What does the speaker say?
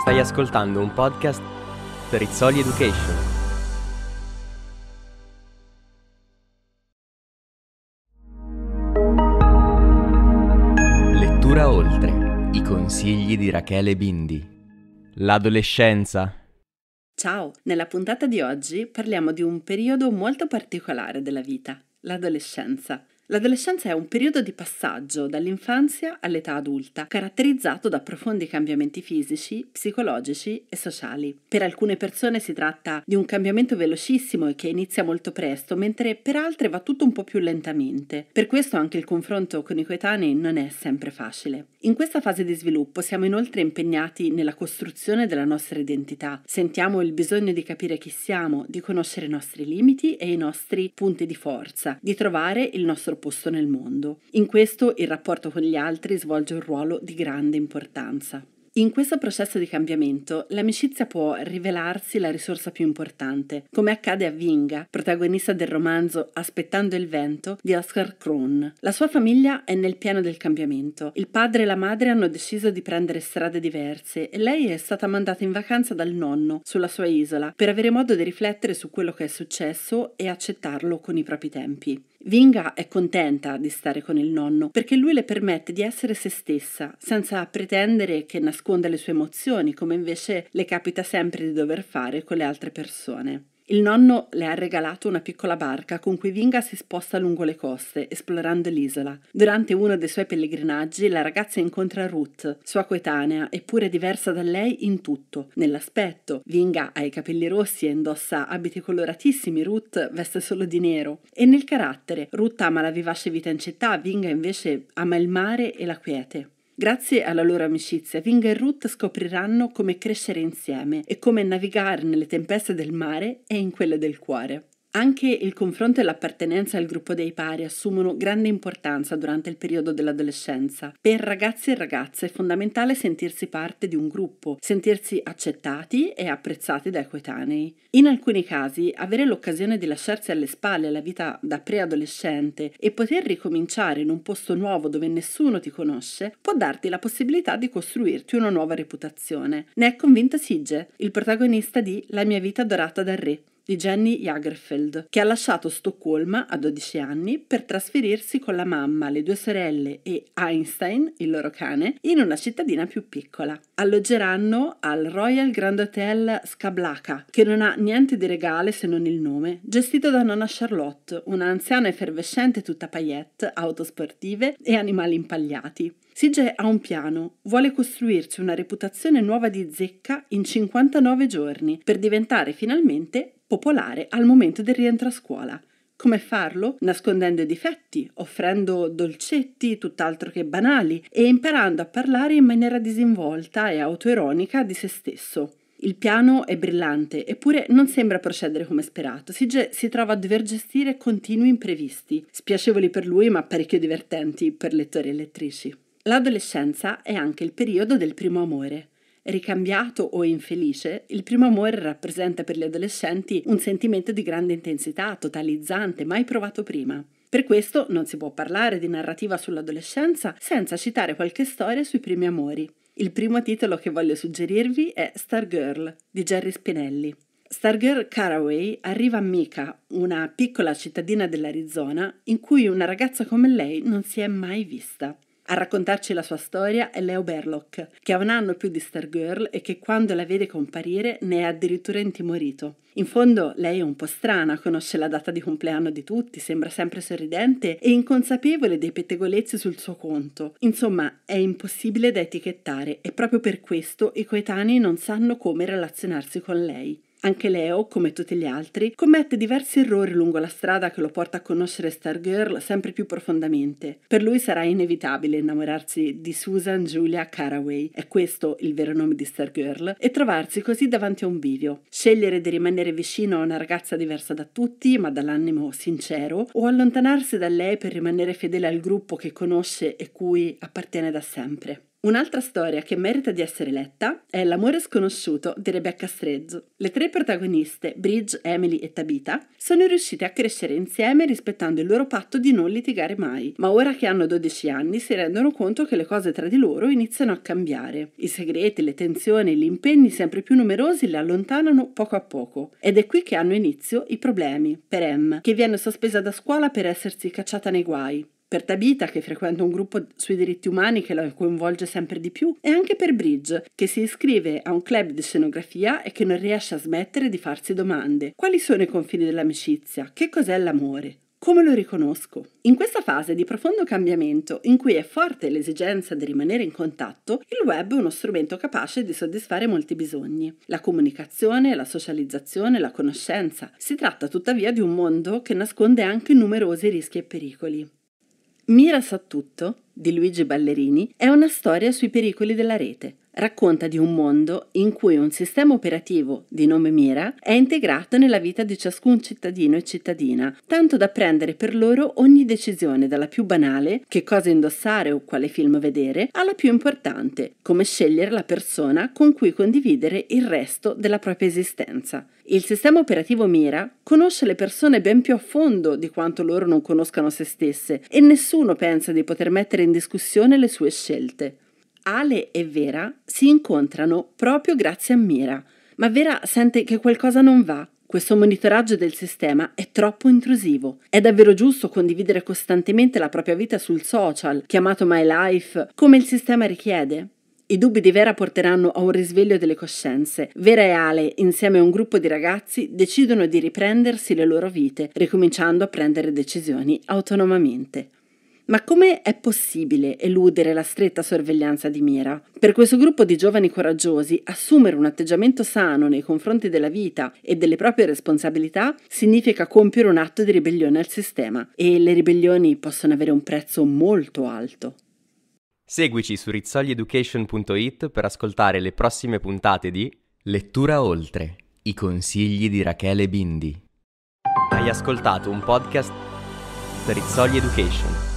Stai ascoltando un podcast per Rizzoli Education. Lettura oltre. I consigli di Rachele Bindi. L'adolescenza. Ciao, nella puntata di oggi parliamo di un periodo molto particolare della vita, l'adolescenza. L'adolescenza è un periodo di passaggio dall'infanzia all'età adulta, caratterizzato da profondi cambiamenti fisici, psicologici e sociali. Per alcune persone si tratta di un cambiamento velocissimo e che inizia molto presto, mentre per altre va tutto un po' più lentamente. Per questo anche il confronto con i coetanei non è sempre facile. In questa fase di sviluppo siamo inoltre impegnati nella costruzione della nostra identità. Sentiamo il bisogno di capire chi siamo, di conoscere i nostri limiti e i nostri punti di forza, di trovare il nostro nostro posto nel mondo. In questo il rapporto con gli altri svolge un ruolo di grande importanza. In questo processo di cambiamento l'amicizia può rivelarsi la risorsa più importante, come accade a Vinga, protagonista del romanzo Aspettando il vento di Oscar Krohn. La sua famiglia è nel pieno del cambiamento. Il padre e la madre hanno deciso di prendere strade diverse e lei è stata mandata in vacanza dal nonno sulla sua isola per avere modo di riflettere su quello che è successo e accettarlo con i propri tempi. Vinga è contenta di stare con il nonno perché lui le permette di essere se stessa, senza pretendere che nasconda le sue emozioni, come invece le capita sempre di dover fare con le altre persone. Il nonno le ha regalato una piccola barca con cui Vinga si sposta lungo le coste, esplorando l'isola. Durante uno dei suoi pellegrinaggi la ragazza incontra Ruth, sua coetanea, eppure diversa da lei in tutto, nell'aspetto. Vinga ha i capelli rossi e indossa abiti coloratissimi, Ruth veste solo di nero. E nel carattere, Ruth ama la vivace vita in città, Vinga invece ama il mare e la quiete. Grazie alla loro amicizia, Ving e Ruth scopriranno come crescere insieme e come navigare nelle tempeste del mare e in quelle del cuore. Anche il confronto e l'appartenenza al gruppo dei pari assumono grande importanza durante il periodo dell'adolescenza. Per ragazzi e ragazze è fondamentale sentirsi parte di un gruppo, sentirsi accettati e apprezzati dai coetanei. In alcuni casi, avere l'occasione di lasciarsi alle spalle la vita da preadolescente e poter ricominciare in un posto nuovo dove nessuno ti conosce può darti la possibilità di costruirti una nuova reputazione. Ne è convinta Sige, il protagonista di La mia vita dorata dal re, di Jenny Jagerfeld, che ha lasciato Stoccolma a 12 anni per trasferirsi con la mamma, le due sorelle e Einstein, il loro cane, in una cittadina più piccola. Alloggeranno al Royal Grand Hotel Scablaca, che non ha niente di regale se non il nome, gestito da nonna Charlotte, un'anziana effervescente tutta paillette, autosportive e animali impagliati. Sige ha un piano, vuole costruirci una reputazione nuova di zecca in 59 giorni per diventare finalmente popolare al momento del rientro a scuola. Come farlo? Nascondendo i difetti, offrendo dolcetti tutt'altro che banali e imparando a parlare in maniera disinvolta e autoironica di se stesso. Il piano è brillante, eppure non sembra procedere come sperato. Sige si trova a dover gestire continui imprevisti, spiacevoli per lui ma parecchio divertenti per lettori e lettrici. L'adolescenza è anche il periodo del primo amore. Ricambiato o infelice, il primo amore rappresenta per gli adolescenti un sentimento di grande intensità, totalizzante, mai provato prima. Per questo non si può parlare di narrativa sull'adolescenza senza citare qualche storia sui primi amori. Il primo titolo che voglio suggerirvi è Star Girl di Jerry Spinelli. Stargirl Caraway arriva a Mika, una piccola cittadina dell'Arizona in cui una ragazza come lei non si è mai vista. A raccontarci la sua storia è Leo Berlock, che ha un anno più di Stargirl e che quando la vede comparire ne è addirittura intimorito. In fondo lei è un po' strana, conosce la data di compleanno di tutti, sembra sempre sorridente e inconsapevole dei pettegolezzi sul suo conto. Insomma, è impossibile da etichettare e proprio per questo i coetanei non sanno come relazionarsi con lei. Anche Leo, come tutti gli altri, commette diversi errori lungo la strada che lo porta a conoscere Stargirl sempre più profondamente. Per lui sarà inevitabile innamorarsi di Susan Julia Caraway, è questo il vero nome di Stargirl, e trovarsi così davanti a un bivio. Scegliere di rimanere vicino a una ragazza diversa da tutti, ma dall'animo sincero, o allontanarsi da lei per rimanere fedele al gruppo che conosce e cui appartiene da sempre. Un'altra storia che merita di essere letta è L'amore sconosciuto di Rebecca Strezzo. Le tre protagoniste, Bridge, Emily e Tabitha, sono riuscite a crescere insieme rispettando il loro patto di non litigare mai, ma ora che hanno 12 anni si rendono conto che le cose tra di loro iniziano a cambiare. I segreti, le tensioni, gli impegni sempre più numerosi le allontanano poco a poco ed è qui che hanno inizio i problemi per Em, che viene sospesa da scuola per essersi cacciata nei guai per Tabita che frequenta un gruppo sui diritti umani che la coinvolge sempre di più e anche per Bridge che si iscrive a un club di scenografia e che non riesce a smettere di farsi domande. Quali sono i confini dell'amicizia? Che cos'è l'amore? Come lo riconosco? In questa fase di profondo cambiamento, in cui è forte l'esigenza di rimanere in contatto, il web è uno strumento capace di soddisfare molti bisogni. La comunicazione, la socializzazione, la conoscenza. Si tratta tuttavia di un mondo che nasconde anche numerosi rischi e pericoli. Mira sa tutto di Luigi Ballerini è una storia sui pericoli della rete. Racconta di un mondo in cui un sistema operativo di nome Mira è integrato nella vita di ciascun cittadino e cittadina, tanto da prendere per loro ogni decisione, dalla più banale, che cosa indossare o quale film vedere, alla più importante, come scegliere la persona con cui condividere il resto della propria esistenza. Il sistema operativo Mira conosce le persone ben più a fondo di quanto loro non conoscano se stesse e nessuno pensa di poter mettere in discussione le sue scelte. Ale e Vera si incontrano proprio grazie a Mira, ma Vera sente che qualcosa non va. Questo monitoraggio del sistema è troppo intrusivo. È davvero giusto condividere costantemente la propria vita sul social, chiamato My Life, come il sistema richiede? I dubbi di Vera porteranno a un risveglio delle coscienze. Vera e Ale, insieme a un gruppo di ragazzi, decidono di riprendersi le loro vite, ricominciando a prendere decisioni autonomamente. Ma come è possibile eludere la stretta sorveglianza di mira? Per questo gruppo di giovani coraggiosi assumere un atteggiamento sano nei confronti della vita e delle proprie responsabilità significa compiere un atto di ribellione al sistema e le ribellioni possono avere un prezzo molto alto. Seguici su rizzoglieducation.it per ascoltare le prossime puntate di Lettura Oltre, i consigli di Rachele Bindi. Hai ascoltato un podcast Rizzoli Education.